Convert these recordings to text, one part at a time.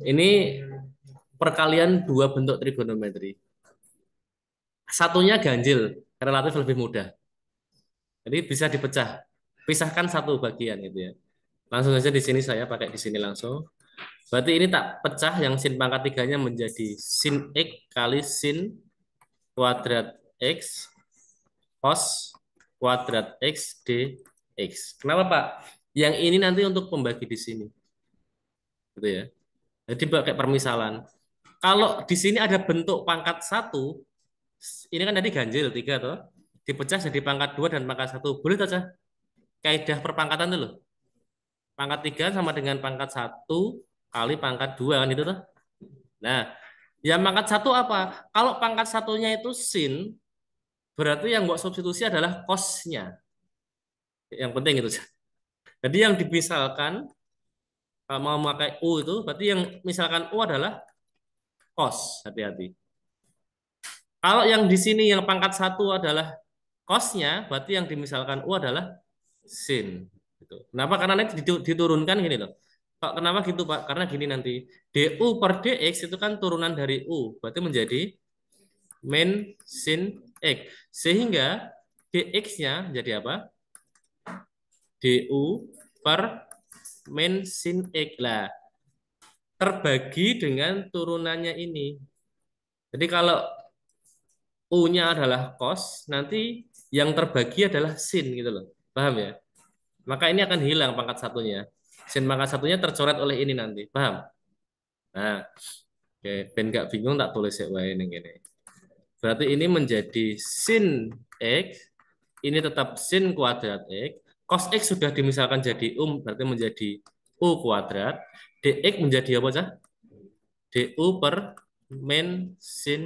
Ini perkalian dua bentuk trigonometri. Satunya ganjil, relatif lebih mudah. Jadi bisa dipecah, pisahkan satu bagian gitu ya. Langsung saja di sini saya pakai di sini langsung. Berarti ini tak pecah yang sin pangkat tiganya menjadi sin x kali sin kuadrat x cos kuadrat x dx. Kenapa Pak? Yang ini nanti untuk pembagi di sini. Gitu ya. Jadi pakai permisalan. Kalau di sini ada bentuk pangkat satu, ini kan tadi ganjil tiga tuh, dipecah jadi pangkat dua dan pangkat satu. Boleh saja. Kaidah perpangkatan dulu. Pangkat tiga sama dengan pangkat satu kali pangkat dua kan itu tuh. Nah, yang pangkat satu apa? Kalau pangkat satunya itu sin, berarti yang buat substitusi adalah kosnya. Yang penting itu. Jadi yang dipisalkan Ah, mau memakai U itu berarti yang misalkan U adalah cos Hati-hati. Kalau yang di sini yang pangkat satu adalah cosnya berarti yang dimisalkan U adalah sin. itu Kenapa? Karena nanti diturunkan gini loh. Pak, kenapa gitu Pak? Karena gini nanti DU per DX itu kan turunan dari U, berarti menjadi min sin X. Sehingga DX-nya jadi apa? DU per Men sin x lah terbagi dengan turunannya ini. Jadi kalau U-nya adalah kos, nanti yang terbagi adalah sin gitu loh. Paham ya? Maka ini akan hilang pangkat satunya. Sin pangkat satunya tercoret oleh ini nanti. Paham? Nah, oke, ben gak bingung tak tulis ya wae ini. Berarti ini menjadi sin x, ini tetap sin kuadrat x, cos x sudah dimisalkan jadi u um, berarti menjadi u kuadrat, dx menjadi apa cah? du per min sin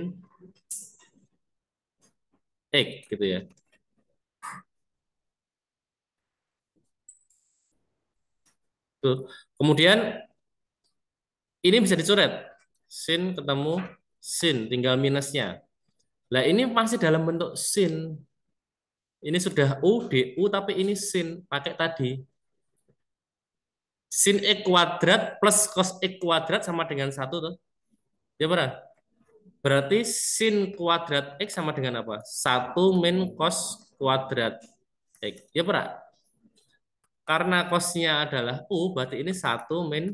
x gitu ya. Tuh. Kemudian ini bisa dicoret. Sin ketemu sin, tinggal minusnya. lah ini masih dalam bentuk sin. Ini sudah U, U, tapi ini sin. Pakai tadi. Sin E kuadrat plus cos E kuadrat sama dengan satu tuh. Ya Berarti sin kuadrat X sama dengan apa? Satu min cos kuadrat X. Ya berat? Karena cosnya adalah U, berarti ini satu min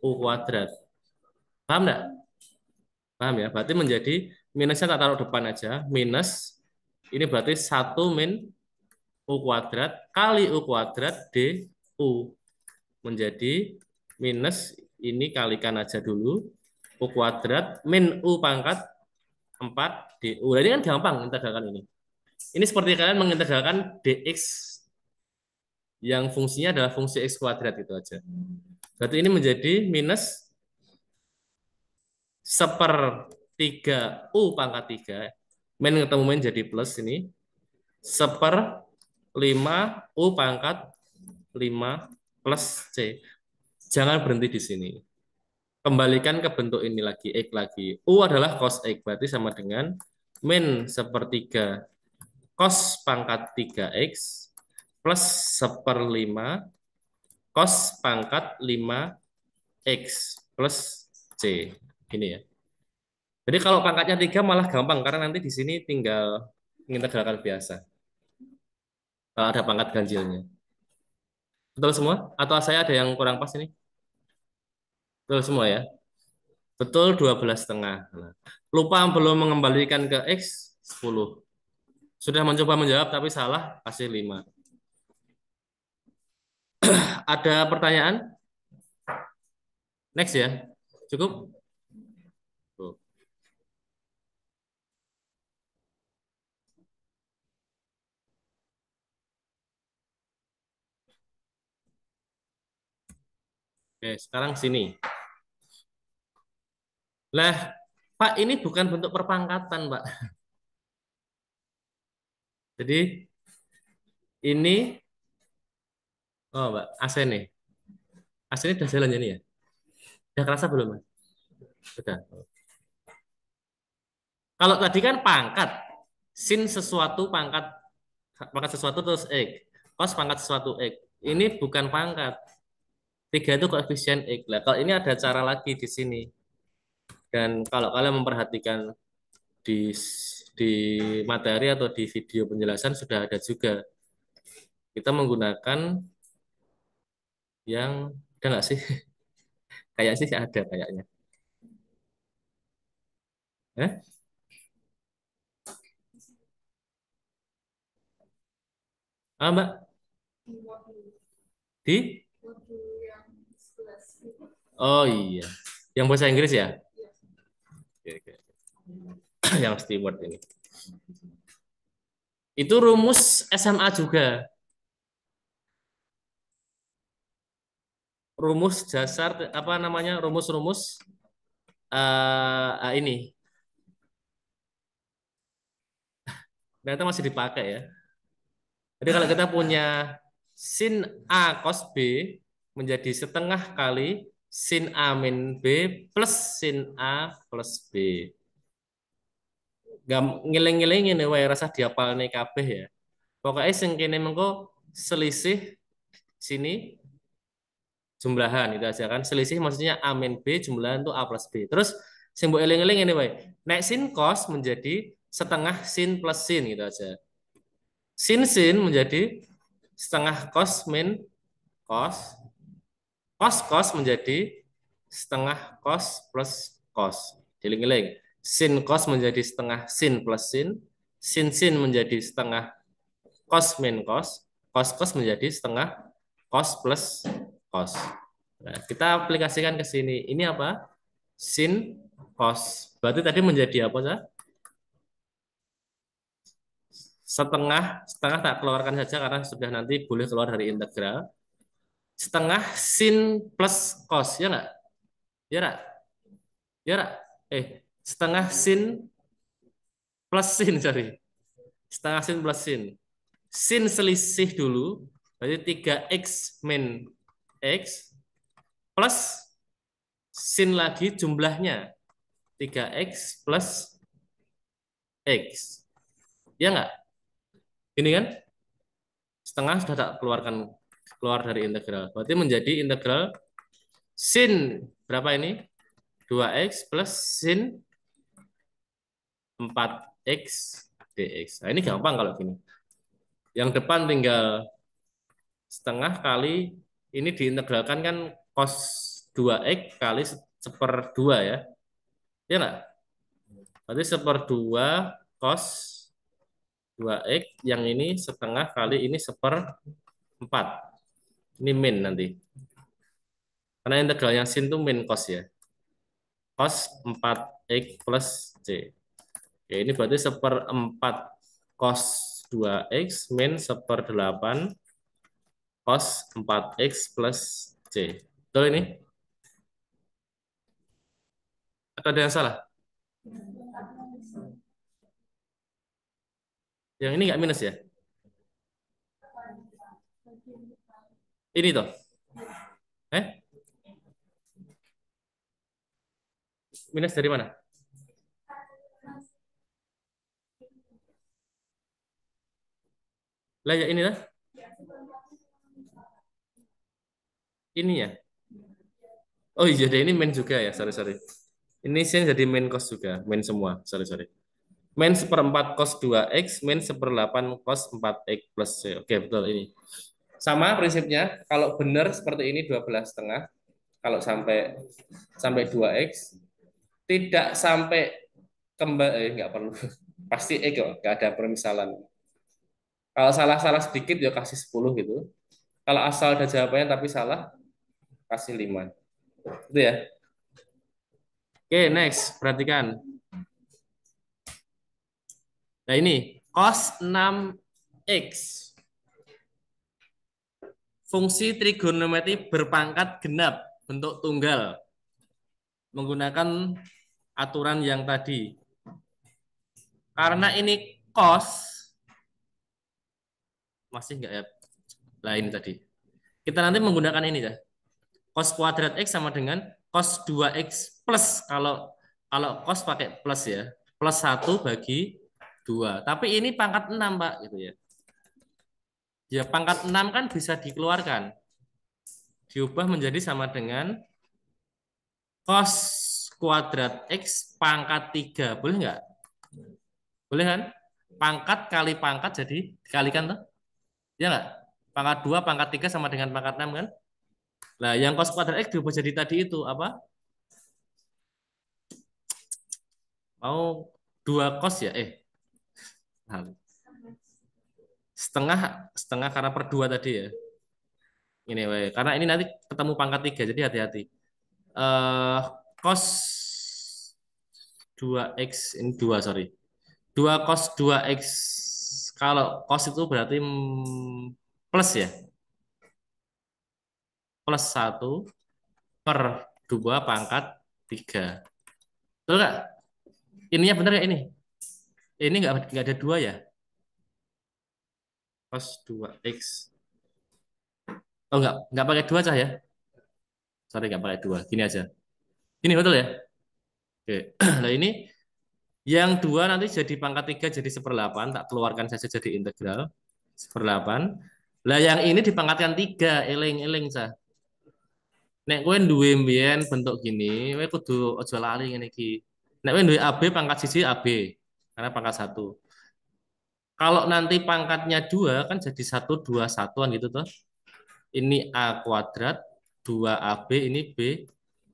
U kuadrat. Paham enggak? Paham ya? Berarti menjadi minusnya tak taruh depan aja. Minus ini berarti 1 min U kuadrat kali U kuadrat DU. Menjadi minus, ini kalikan aja dulu. U kuadrat min U pangkat 4 DU. Jadi kan gampang integralkan ini. Ini seperti kalian mengintegralkan DX yang fungsinya adalah fungsi X kuadrat itu aja. Berarti ini menjadi minus sepertiga U pangkat 3 min ketemu min jadi plus ini seper 5 U pangkat 5 plus C. Jangan berhenti di sini. Kembalikan ke bentuk ini lagi, X lagi. U adalah cos X, berarti sama dengan min sepertiga cos pangkat 3X plus seper lima cos pangkat 5X plus C. Gini ya. Jadi kalau pangkatnya tiga malah gampang karena nanti di sini tinggal mengintegralkan biasa. Kalau ada pangkat ganjilnya. Betul semua? Atau saya ada yang kurang pas ini? Betul semua ya? Betul dua belas setengah. Lupa belum mengembalikan ke X sepuluh. Sudah mencoba menjawab tapi salah, kasih lima. ada pertanyaan? Next ya. Cukup? Oke, sekarang sini. Lah, Pak, ini bukan bentuk perpangkatan, Pak. Jadi ini oh, Pak AC nih. AC ini udah jalan ini ya? Udah kerasa belum, Pak? Sudah. Kalau tadi kan pangkat, sin sesuatu pangkat pangkat sesuatu terus x, cos pangkat sesuatu x. Ini bukan pangkat, Tiga itu koefisien X. Nah, kalau ini ada cara lagi di sini. Dan kalau kalian memperhatikan di di materi atau di video penjelasan sudah ada juga. Kita menggunakan yang ada nggak sih? Kayak sih ada kayaknya. Eh? Ah, Mbak? Di? Oh iya. Yang bahasa Inggris ya? Yang steward ini. Itu rumus SMA juga. Rumus dasar apa namanya? Rumus-rumus uh, ini. Ternyata masih dipakai ya. Jadi kalau kita punya sin A cos B menjadi setengah kali sin A min B plus sin A plus B. Gam ngiling-ngiling ini wae rasa diapalne kabeh ya. Pokoknya sing kene mengko selisih sini jumlahan itu aja kan. Selisih maksudnya A min B jumlahan itu A plus B. Terus sing mbok eling-eling ini wae. Nek sin cos menjadi setengah sin plus sin gitu aja. Sin sin menjadi setengah cos min cos Cos kos menjadi setengah kos plus kos. Diling-iling. Sin kos menjadi setengah sin plus sin. Sin sin menjadi setengah kos min kos. Kos kos menjadi setengah kos plus kos. Nah, kita aplikasikan ke sini. Ini apa? Sin kos. Berarti tadi menjadi apa, Sa? Setengah, setengah tak keluarkan saja karena sudah nanti boleh keluar dari integral setengah sin plus cos, ya nggak? Ya nggak? Ya nggak? Eh, setengah sin plus sin, sorry. Setengah sin plus sin. Sin selisih dulu, berarti 3x min x plus sin lagi jumlahnya 3x plus x. Ya nggak? Ini kan? Setengah sudah tak keluarkan keluar dari integral. Berarti menjadi integral sin berapa ini? 2x plus sin 4x dx. Nah, ini gampang kalau gini. Yang depan tinggal setengah kali ini diintegralkan kan cos 2x kali seper 2 ya. Iya enggak? Berarti seper 2 cos 2x yang ini setengah kali ini seper 4. Ini min nanti. Karena integralnya sin itu min cos ya. Cos 4x plus C. Oke, ini berarti seperempat cos 2x min seperdelapan cos 4x plus C. Betul ini? Atau ada yang salah? Yang ini nggak minus ya? Ini toh. Eh? Minus dari mana? Lah ya ini lah. Ini ya. Oh iya, deh ini main juga ya, sorry sorry. Ini sih jadi main cos juga, main semua, sorry sorry. Main seperempat cos 2x, main seperdelapan cos 4x plus c. Oke, betul ini. Sama prinsipnya, kalau benar seperti ini 12 setengah, kalau sampai sampai 2x, tidak sampai kembali, eh, nggak perlu, pasti x, kok, nggak ada permisalan. Kalau salah-salah sedikit, ya kasih 10 gitu. Kalau asal ada jawabannya tapi salah, kasih 5. Itu ya. Oke, next. Perhatikan. Nah ini, cos 6x fungsi trigonometri berpangkat genap bentuk tunggal menggunakan aturan yang tadi. Karena ini cos masih enggak ya? Lah ini tadi. Kita nanti menggunakan ini ya. cos kuadrat X sama dengan cos 2X plus kalau kalau cos pakai plus ya. Plus 1 bagi 2. Tapi ini pangkat 6, Pak, gitu ya. Ya pangkat 6 kan bisa dikeluarkan. Diubah menjadi sama dengan cos kuadrat X pangkat 3. Boleh nggak? Boleh kan? Pangkat kali pangkat jadi dikalikan tuh. Ya nggak? Pangkat 2, pangkat 3 sama dengan pangkat 6 kan? Nah, yang cos kuadrat X diubah jadi tadi itu apa? Mau 2 cos ya? Eh, Nah, setengah setengah karena per dua tadi ya ini anyway, karena ini nanti ketemu pangkat tiga jadi hati-hati uh, cos 2x ini dua sorry 2 cos 2x kalau cos itu berarti plus ya plus 1 per 2 pangkat 3 betul nggak ininya benar ya ini ini nggak nggak ada dua ya cos 2x. Oh enggak, enggak pakai 2 cah ya? Sorry enggak pakai 2, gini aja. Ini betul ya? Oke, nah ini yang 2 nanti jadi pangkat 3 jadi 1/8, tak keluarkan saja jadi integral. 1/8. Lah yang ini dipangkatkan 3, eling-eling cah. Nek kowe duwe mbiyen bentuk gini, kowe kudu aja lali ngene iki. Nek kowe duwe AB pangkat siji AB karena pangkat 1. Kalau nanti pangkatnya dua kan jadi satu dua satuan gitu toh. Ini a kuadrat dua ab ini b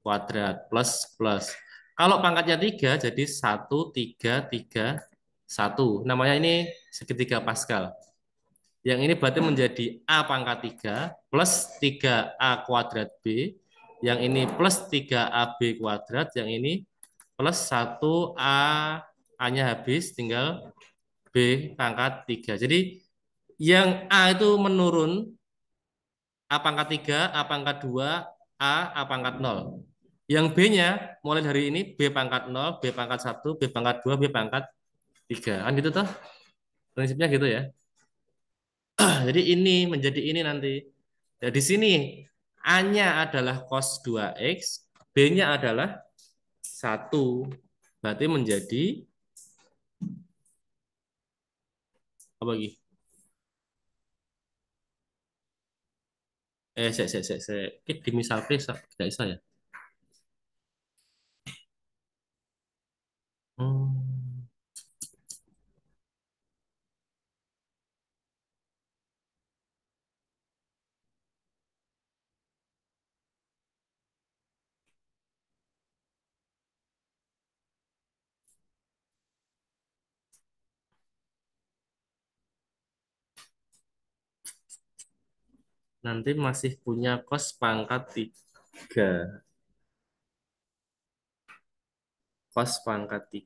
kuadrat plus plus. Kalau pangkatnya tiga jadi satu tiga tiga satu. Namanya ini segitiga Pascal. Yang ini berarti menjadi A pangkat tiga plus tiga a kuadrat B. Yang ini plus tiga ab kuadrat. Yang ini plus satu a A-nya habis, tinggal pangkat 3. Jadi yang A itu menurun A pangkat 3, A pangkat 2, A, A pangkat 0. Yang B-nya mulai dari ini B pangkat 0, B pangkat 1, B pangkat 2, B pangkat 3. Kan gitu toh? Prinsipnya gitu ya. Jadi ini menjadi ini nanti. Ya, di sini A-nya adalah cos 2x, B-nya adalah 1. Berarti menjadi apa lagi eh saya saya saya saya misalnya salpe saya bisa ya nanti masih punya kos pangkat 3. Kos pangkat 3.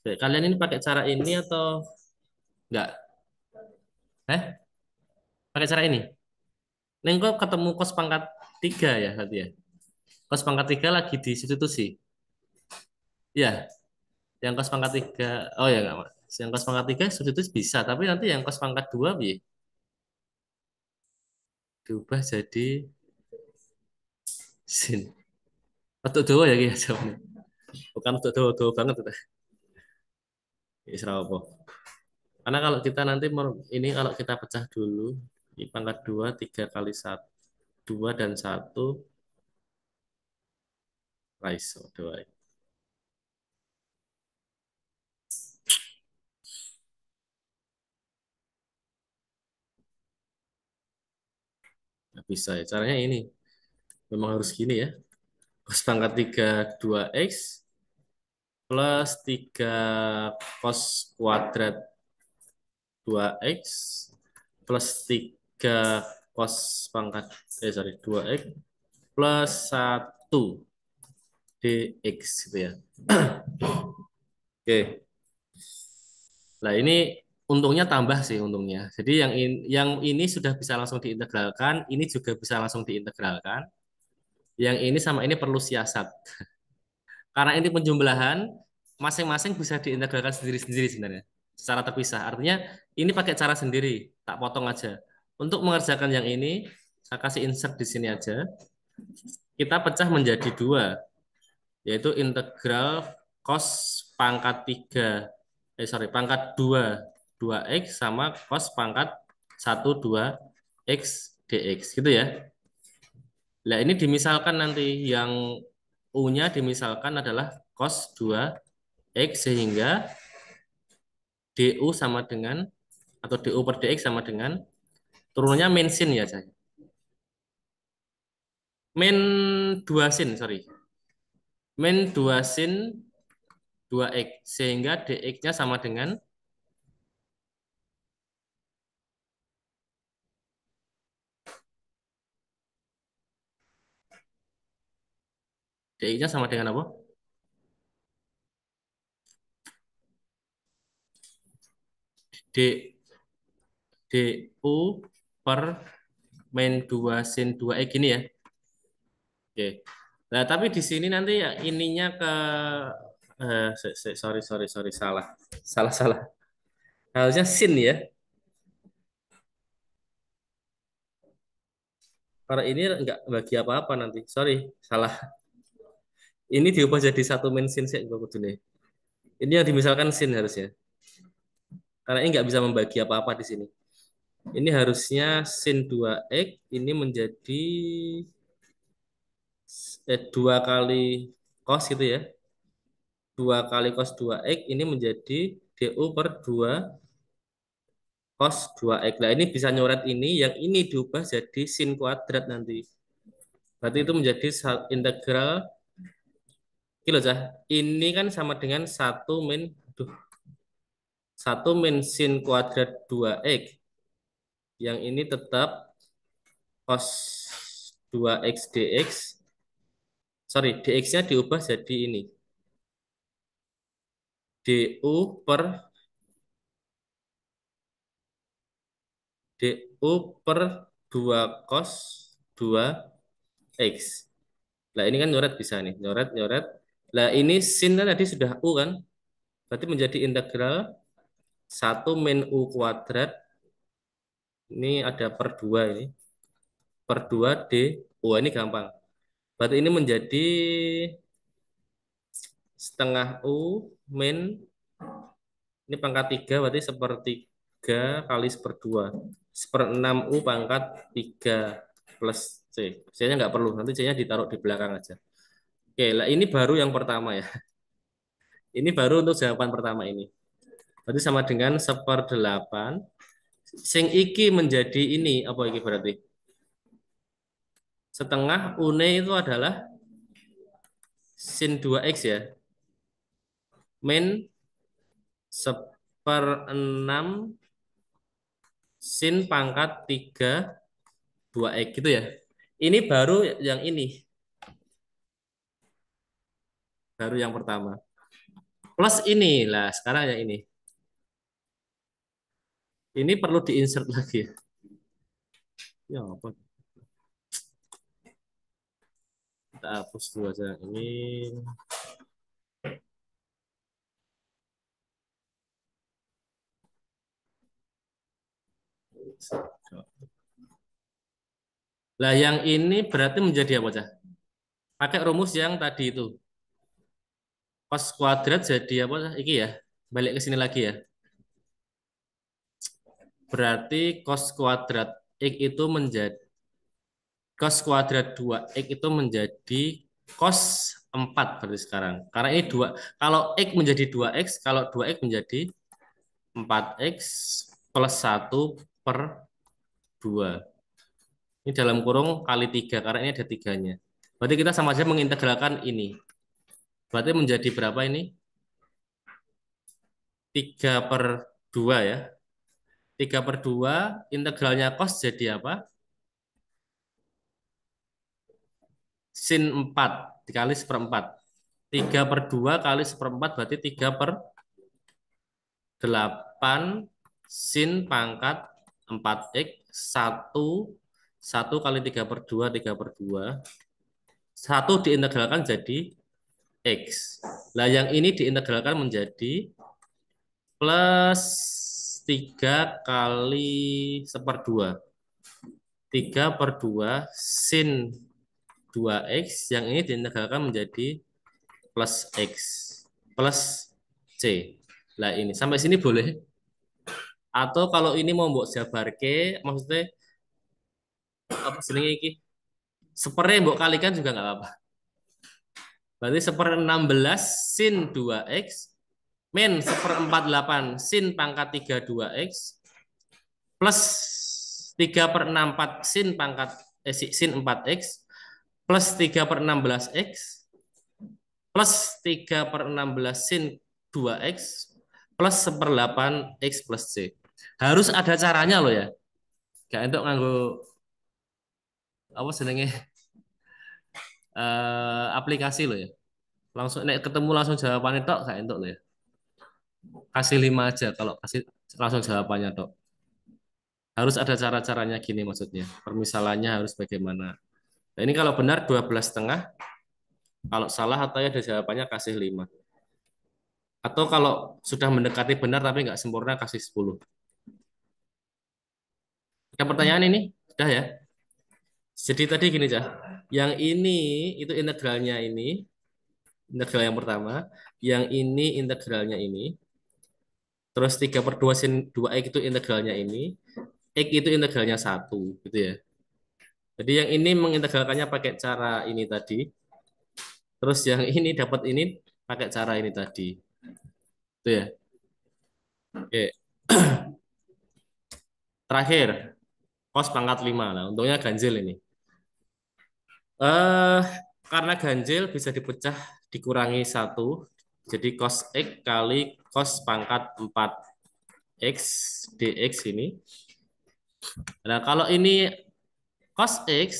Oke, kalian ini pakai cara ini atau enggak? Eh? Pakai cara ini? Nengko ketemu kos pangkat 3 ya tadi ya? Kos pangkat 3 lagi di situ tuh sih. Ya. Yang kos pangkat 3. Oh ya enggak, yang kelas pangkat 3 substitusi bisa tapi nanti yang kelas pangkat 2 bi diubah jadi sin untuk dua ya guys ya, jawabnya bukan untuk dua dua banget udah Isra apa? Karena kalau kita nanti ini kalau kita pecah dulu di pangkat 2 3 kali 1 2 dan 1 raiso 2 ini. Nggak bisa ya. Caranya ini. Memang harus gini ya. Cos pangkat 3 2x plus 3 cos kuadrat 2x plus 3 cos pangkat eh sorry 2x plus 1 dx gitu ya. Oke. Okay. Nah ini untungnya tambah sih untungnya. Jadi yang in, yang ini sudah bisa langsung diintegralkan, ini juga bisa langsung diintegralkan. Yang ini sama ini perlu siasat. Karena ini penjumlahan, masing-masing bisa diintegralkan sendiri-sendiri sebenarnya, secara terpisah. Artinya ini pakai cara sendiri, tak potong aja. Untuk mengerjakan yang ini, saya kasih insert di sini aja. Kita pecah menjadi dua, yaitu integral cos pangkat tiga, eh sorry, pangkat dua. 2x sama cos pangkat 1 2x dx gitu ya. Nah, ini dimisalkan nanti yang U-nya dimisalkan adalah cos 2x sehingga DU sama dengan atau DU per DX sama dengan turunnya min sin ya saya. Min 2 sin, sorry. Min 2 sin 2x sehingga DX-nya sama dengan DI-nya sama dengan apa? D DU per main 2 sin 2E gini ya. Oke. Nah, tapi di sini nanti ya ininya ke eh, sorry sorry sorry salah. Salah salah. Harusnya sin ya. Karena ini enggak bagi apa-apa nanti. Sorry, salah ini diubah jadi satu main scene sih gue kudu nih ini yang dimisalkan sin harusnya karena ini nggak bisa membagi apa-apa di sini ini harusnya sin 2x ini menjadi eh, 2 kali cos gitu ya 2 kali cos 2x ini menjadi DU per 2 cos 2x nah ini bisa nyoret ini yang ini diubah jadi sin kuadrat nanti berarti itu menjadi integral Oke loh, Ini kan sama dengan 1 min aduh. 1 min sin kuadrat 2x. Yang ini tetap cos 2x dx. Sorry, dx-nya diubah jadi ini. du per du per 2 cos 2x. Nah, ini kan nyoret bisa nih. Nyoret, nyoret, Nah, ini sin kan tadi sudah U kan? Berarti menjadi integral 1 min U kuadrat. Ini ada per 2 ini. Per 2 D. Oh, ini gampang. Berarti ini menjadi setengah U min ini pangkat 3 berarti seperti sepertiga kali seper 2. Seper 6 U pangkat 3 plus C. C-nya nggak perlu, nanti C-nya ditaruh di belakang aja. Oke, lah ini baru yang pertama ya. Ini baru untuk jawaban pertama ini. Berarti sama dengan seperdelapan. Sing iki menjadi ini, apa iki berarti? Setengah une itu adalah sin 2x ya. Min seper 6 sin pangkat 3 2x gitu ya. Ini baru yang ini baru yang pertama. Plus ini lah, sekarang yang ini. Ini perlu diinsert lagi. Ya, apa? Kita hapus dulu aja ini. Lah yang ini berarti menjadi apa, Cah? Pakai rumus yang tadi itu pas kuadrat jadi apa iki ya balik ke sini lagi ya berarti cos kuadrat x itu menjadi cos kuadrat 2 x itu menjadi cos 4 berarti sekarang karena ini dua kalau x menjadi 2x kalau 2x menjadi 4x plus 1 per 2 ini dalam kurung kali 3 karena ini ada tiganya berarti kita sama saja mengintegralkan ini Berarti menjadi berapa ini? 3 per 2 ya. 3 per 2, integralnya cos jadi apa? Sin 4 dikali seperempat. 3 per 2 kali seperempat berarti 3 per 8 sin pangkat 4x 1 1 kali 3 per 2 3 per 2 1 diintegralkan jadi X. Nah, yang ini diintegralkan menjadi plus 3 kali 2. 3 per 2 sin 2x. Yang ini diintegralkan menjadi plus X. Plus C. Nah, ini. Sampai sini boleh? Atau kalau ini mau buat jabar ke, maksudnya apa sini ini? Sepere mbok kalikan juga nggak apa-apa. Berarti 1 per 16 sin 2x min 1 per 48 sin pangkat 3 2x plus 3 per 64 sin pangkat eh, sin 4x plus 3 per 16x plus 3 per 16 sin 2x plus 1 per 8 x plus c. Harus ada caranya loh ya. Gak untuk nganggu apa senengnya uh, aplikasi lo ya. Langsung nek ketemu langsung jawabannya tok saya entuk lo ya. Kasih lima aja kalau kasih langsung jawabannya tok. Harus ada cara-caranya gini maksudnya. Permisalannya harus bagaimana. Nah, ini kalau benar 12 setengah. Kalau salah atau ada jawabannya kasih lima Atau kalau sudah mendekati benar tapi nggak sempurna kasih sepuluh Ada pertanyaan ini? Sudah ya? Jadi tadi gini, Cah. Yang ini itu integralnya ini integral yang pertama, yang ini integralnya ini. Terus 3 per 2 sin 2x itu integralnya ini, x itu integralnya satu, gitu ya. Jadi yang ini mengintegralkannya pakai cara ini tadi. Terus yang ini dapat ini pakai cara ini tadi. Itu ya. Oke. Terakhir, kos pangkat 5. Nah, untungnya ganjil ini. Uh, karena ganjil bisa dipecah dikurangi satu, jadi cos x kali cos pangkat 4 x dx ini. Nah kalau ini cos x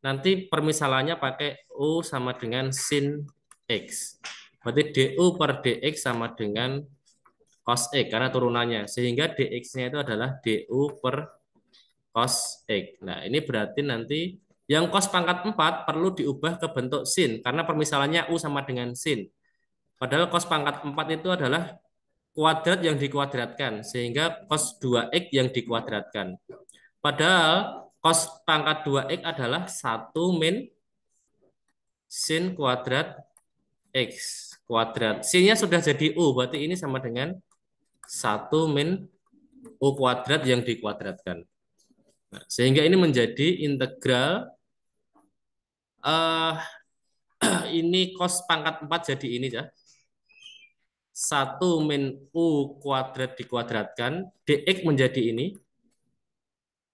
nanti permisalannya pakai u sama dengan sin x. Berarti du per dx sama dengan cos x karena turunannya. Sehingga dx-nya itu adalah du per cos x. Nah, ini berarti nanti yang kos pangkat 4 perlu diubah ke bentuk sin karena permisalannya U sama dengan sin. Padahal kos pangkat 4 itu adalah kuadrat yang dikuadratkan sehingga kos 2x yang dikuadratkan. Padahal kos pangkat 2x adalah 1 min sin kuadrat x kuadrat. Sinnya sudah jadi U, berarti ini sama dengan 1 min U kuadrat yang dikuadratkan. Nah, sehingga ini menjadi integral uh, ini kos pangkat 4 jadi ini ya. 1 min U kuadrat dikuadratkan. DX menjadi ini.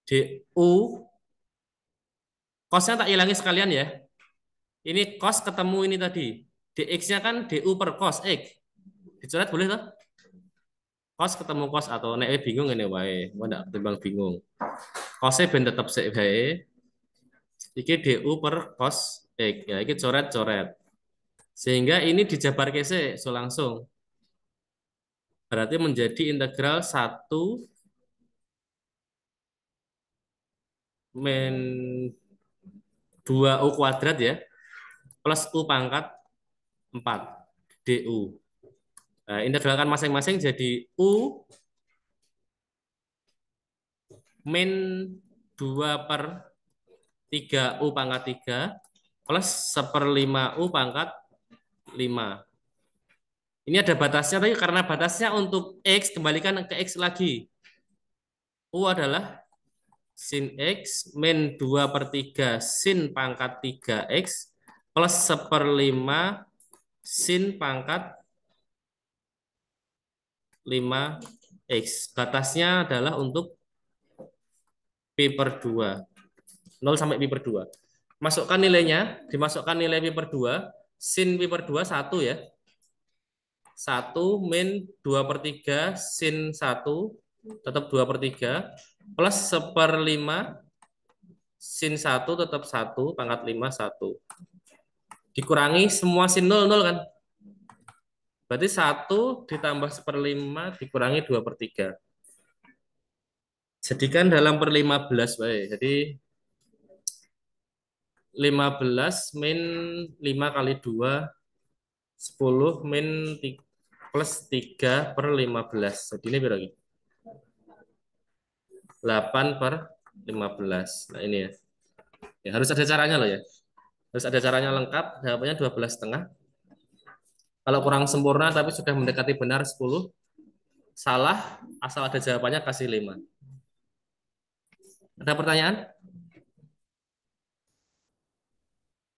DU. Kosnya tak hilangi sekalian ya. Ini kos ketemu ini tadi. DX-nya kan DU per kos X. Dicoret boleh toh? Kos ketemu kos atau nek bingung ini wae. Gua enggak bingung. Kosnya ben tetap sik Iki DU per cos X. Eh, ya, iki coret-coret. Sehingga ini dijabar ke se so langsung. Berarti menjadi integral satu men dua u kuadrat ya, plus U pangkat 4 DU. Nah, integralkan masing-masing jadi U min 2 per 3U pangkat 3 plus 1 per 5U pangkat 5. Ini ada batasnya, tapi karena batasnya untuk X, kembalikan ke X lagi. U adalah sin X min 2 per 3 sin pangkat 3X plus 1 per 5 sin pangkat 5X. Batasnya adalah untuk P per 2. 0 sampai pi per 2. Masukkan nilainya, dimasukkan nilai pi ya. per 2, sin pi per 2 1 ya. 1 min 2 per 3 sin 1 tetap 2 per 3 plus 1 per 5 sin 1 tetap 1 pangkat 5 1 dikurangi semua sin 0 0 kan berarti 1 ditambah 1 per 5 dikurangi 2 per 3 jadikan dalam per 15 baik jadi 15 min 5 kali 2 10 min 3, plus 3 per 15. Jadi ini berapa? 8 per 15. Nah ini ya. ya harus ada caranya loh ya. Harus ada caranya lengkap. Jawabannya 12 setengah. Kalau kurang sempurna tapi sudah mendekati benar 10. Salah, asal ada jawabannya kasih 5. Ada pertanyaan?